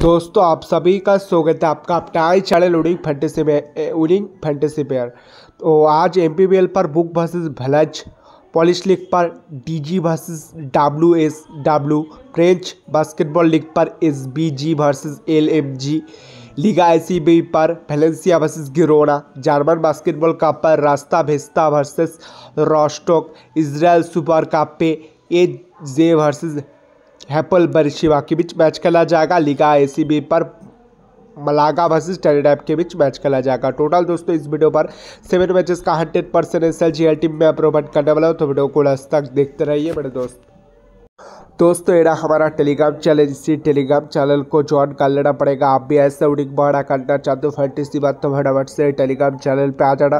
दोस्तों आप सभी का स्वागत है आपका अपना चैनल उड़िंग फैंटेसी में उड़िंग फैंटेसी पेयर तो आज एम पी बी एल पर बुक वर्सेज भलज पॉलिश लीग पर D G versus W S W French basketball league पर S B G versus L M G Liga I C B पर Valencia versus Girona German basketball cup पर Rasta Vechta versus Rostock Israel super cup पे A J versus हैपल बरशिवा के बीच match खेला जाएगा लिगा ए पर Malaga versus टेलीडैप के बीच match खेला जाएगा टोटल दोस्तों इस वीडियो पर सेवन मैचेस का hundred percent S L G L team में अप्रूवमेंट करने वाला हो तो वीडियो को लास्ट तक देखते रहिए मेरे दोस्त दोस्तों एड़ा हमारा टेलीग्राम चैनल इसी टेलीग्राम चैनल को ज्वाइन कर लेना पड़ेगा आप भी ऐसे उडिंग बड़ा करना चाहते हो फैंटी बात तो फटाफट से टेलीग्राम चैनल पे आ जाना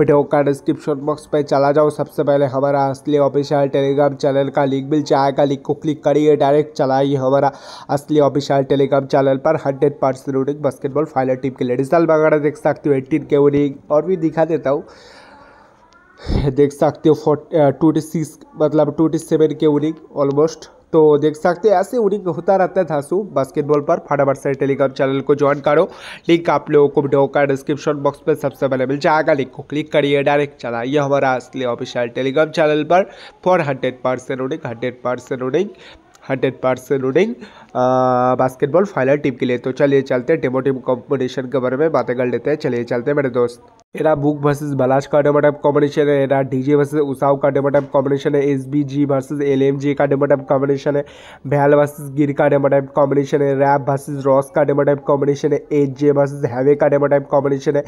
वीडियो का डिस्क्रिप्शन बॉक्स पे चला जाओ सबसे पहले हमारा असली ऑफिशियल टेलीग्राम चैनल का लिंक मिल जाएगा लिंक को क्लिक करिए डायरेक्ट चलाइए हमारा असली ऑफिशियल टेलीग्राम चैनल पर hundred percent winning basketball final team के लेडीज साल वगैरह देख सकते हो एट्टीन के उडिंग और भी दिखा देता हूँ देख सकते हो फोर्ट टू टी सिक्स मतलब टू टी सेवन के उनिंग ऑलमोस्ट तो देख सकते हैं ऐसे उनिंग होता रहता था सू बास्केटबॉल पर फटाफट से टेलीग्राम चैनल को ज्वाइन करो लिंक आप लोगों को वीडियो का डिस्क्रिप्शन बॉक्स में सबसे पहले मिल जाएगा लिंक को क्लिक करिए डायरेक्ट चला ये हमारा असली ऑफिशियल टेलीग्राम चैनल पर for hundred percent winning hundred percent winning hundred percent winning basketball final team के लिए तो चलिए चलते हैं डेमो टीम कॉम्पिटिशन के बारे में बातें कर लेते हैं चलिए चलते हैं मेरे दोस्त एरा बुक वर्सेज बलाज का डेमो टाइप कॉम्बिनेशन है एरा डीजे वर्सेज उसाव का डेमो टाइप कॉम्बिनेशन है S B G versus L M G का डेमो टाइप कॉम्बिनेशन है भैल वर्सेज गिर का डेमो टाइप कॉम्बिनेशन है रैप वर्सेज रॉस का डेमो टाइप कॉम्बिनेशन है एच जे वर्सेज हैवे का डेमो टाइप कॉम्बिनेशन है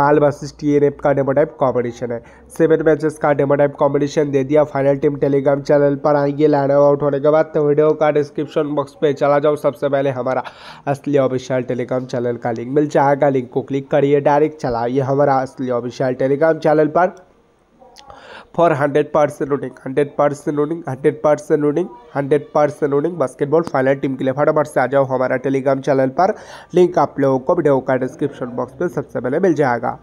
माल वर्सेज टी एन एफ का डेमो टाइप कॉम्बिनेशन है सेवन मैचेस का डेमो टाइप कॉम्बिनेशन दे दिया फाइनल टीम टेलीग्राम चैनल पर आएंगे लाइन आउट होने के बाद तो वीडियो का डिस्क्रिप्शन बॉक्स पे चला जाओ सबसे पहले हमारा असली ऑफिशियल टेलीग्राम चैनल का लिंक मिल जाएगा लिंक को क्लिक करिए डायरेक्ट चला ये हमारा असली ऑफिशियल टेलीग्राम चैनल पर for hundred percent running hundred percent running hundred percent running hundred percent running basketball final team के लिए फटाफट से आ जाओ हमारा टेलीग्राम चैनल पर लिंक आप लोगों को वीडियो का डिस्क्रिप्शन बॉक्स में सबसे पहले मिल जाएगा